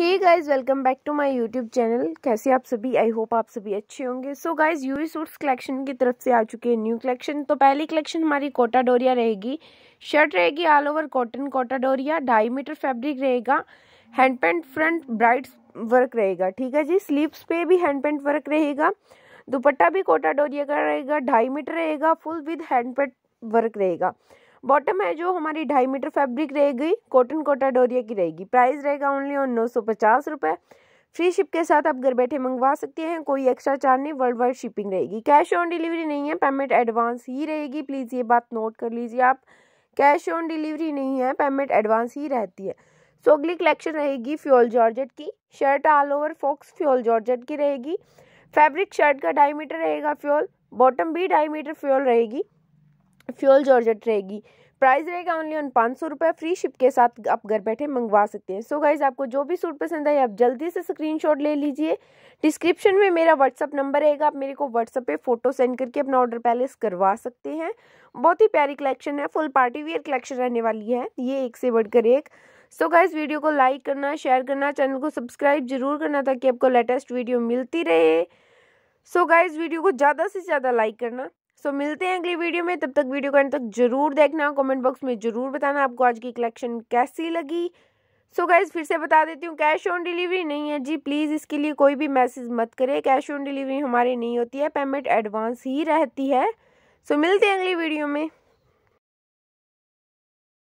hey guys welcome back to my YouTube channel कैसे आप सभी आई होप आप सभी अच्छे होंगे so guys you suits collection की तरफ से आ चुके हैं न्यू कलेक्शन तो पहली कलेक्शन हमारी कोटा डोरिया रहेगी शर्ट रहेगी ऑल ओवर कॉटन कोटा डोरिया ढाई मीटर फैब्रिक रहेगा हैंडपेंट फ्रंट ब्राइट वर्क रहेगा ठीक है जी स्लीव्स पे भी हैंडपेंट वर्क रहेगा दुपट्टा भी कोटा डोरिया का रहेगा ढाई मीटर रहेगा फुल विद हैंडपेंट वर्क रहेगा बॉटम है जो हमारी ढाई मीटर फैब्रिक रहेगी कॉटन कोटा डोरिया की रहेगी प्राइस रहेगा ओनली और नौ सौ पचास रुपये फ्री शिप के साथ आप घर बैठे मंगवा सकते हैं कोई एक्स्ट्रा चार्ज नहीं वर्ल्ड वाइड शिपिंग रहेगी कैश ऑन डिलीवरी नहीं है पेमेंट एडवांस ही रहेगी प्लीज़ ये बात नोट कर लीजिए आप कैश ऑन डिलीवरी नहीं है पेमेंट एडवांस ही रहती है सो अगली कलेक्शन रहेगी फ्योल जॉर्जेट की shirt all over faux voile georgette की रहेगी फैब्रिक शर्ट का डाई रहेगा फ्योल बॉटम भी मीटर फ्योल रहेगी फ्यूल जॉर्जेट रहेगी प्राइस रहेगा ओनली ऑन पाँच सौ रुपये फ्री शिप के साथ आप घर बैठे मंगवा सकते हैं सो so गाइज आपको जो भी सूट पसंद आए आप जल्दी से स्क्रीनशॉट ले लीजिए डिस्क्रिप्शन में मेरा व्हाट्सअप नंबर रहेगा आप मेरे को व्हाट्सअप पे फोटो सेंड करके अपना ऑर्डर पहले करवा सकते हैं बहुत ही प्यारी कलेक्शन है फुल पार्टी वेयर कलेक्शन रहने वाली है ये एक से बढ़कर एक सो so गाइज वीडियो को लाइक करना शेयर करना चैनल को सब्सक्राइब जरूर करना ताकि आपको लेटेस्ट वीडियो मिलती रहे सो so गाइज वीडियो को ज़्यादा से ज़्यादा लाइक करना सो मिलते हैं अगली वीडियो में तब तक वीडियो को एंड तक जरूर देखना कमेंट बॉक्स में जरूर बताना आपको आज की कलेक्शन कैसी लगी सो so गाइज फिर से बता देती हूँ कैश ऑन डिलीवरी नहीं है जी प्लीज़ इसके लिए कोई भी मैसेज मत करें कैश ऑन डिलीवरी हमारी नहीं होती है पेमेंट एडवांस ही रहती है सो so, मिलते हैं अगली वीडियो में